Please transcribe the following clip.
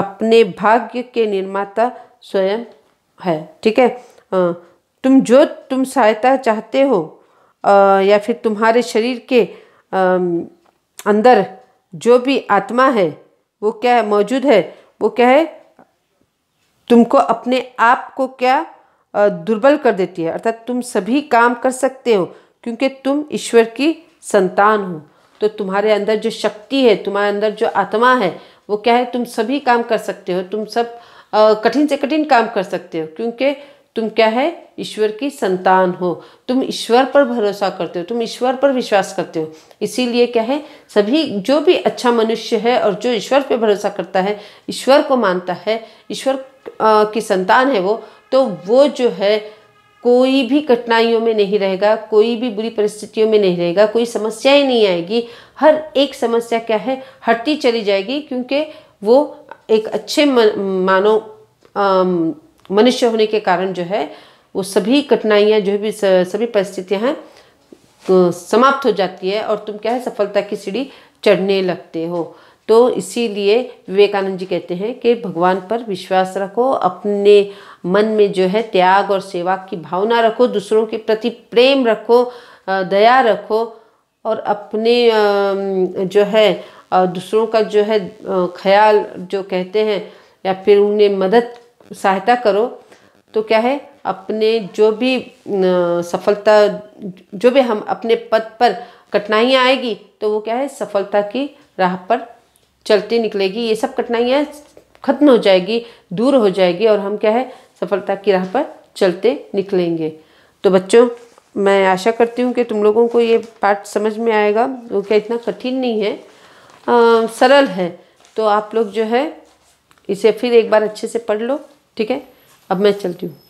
अपने भाग्य के निर्माता स्वयं है ठीक है तुम जो तुम सहायता चाहते हो या फिर तुम्हारे शरीर के अंदर जो भी आत्मा है वो क्या है मौजूद है वो क्या है तुमको अपने आप को क्या दुर्बल कर देती है अर्थात तुम सभी काम कर सकते हो क्योंकि तुम ईश्वर की संतान हो तो तुम्हारे अंदर जो शक्ति है तुम्हारे अंदर जो आत्मा है वो क्या है तुम सभी काम कर सकते हो तुम सब कठिन से कठिन काम कर सकते हो क्योंकि तुम क्या है ईश्वर की संतान हो तुम ईश्वर पर भरोसा करते हो तुम ईश्वर पर विश्वास करते हो इसीलिए क्या है सभी जो भी अच्छा मनुष्य है और जो ईश्वर पर भरोसा करता है ईश्वर को मानता है ईश्वर की संतान है वो तो वो जो है कोई भी कठिनाइयों में नहीं रहेगा कोई भी बुरी परिस्थितियों में नहीं रहेगा कोई समस्याएं नहीं आएगी हर एक समस्या क्या है हटती चली जाएगी क्योंकि वो एक अच्छे मानव मनुष्य होने के कारण जो है वो सभी कठिनाइयाँ जो भी सभी परिस्थितियाँ हैं समाप्त हो जाती है और तुम क्या है सफलता की सीढ़ी चढ़ने लगते हो तो इसीलिए विवेकानंद जी कहते हैं कि भगवान पर विश्वास रखो अपने मन में जो है त्याग और सेवा की भावना रखो दूसरों के प्रति प्रेम रखो दया रखो और अपने जो है दूसरों का जो है ख्याल जो कहते हैं या फिर उन्हें मदद सहायता करो तो क्या है अपने जो भी सफलता जो भी हम अपने पद पर कठिनाइयाँ आएगी तो वो क्या है सफलता की राह पर चलती निकलेगी ये सब कठिनाइयाँ खत्म हो जाएगी दूर हो जाएगी और हम क्या है सफलता की राह पर चलते निकलेंगे तो बच्चों मैं आशा करती हूँ कि तुम लोगों को ये पार्ट समझ में आएगा वो क्या इतना कठिन नहीं है आ, सरल है तो आप लोग जो है इसे फिर एक बार अच्छे से पढ़ लो ठीक है अब मैं चलती हूँ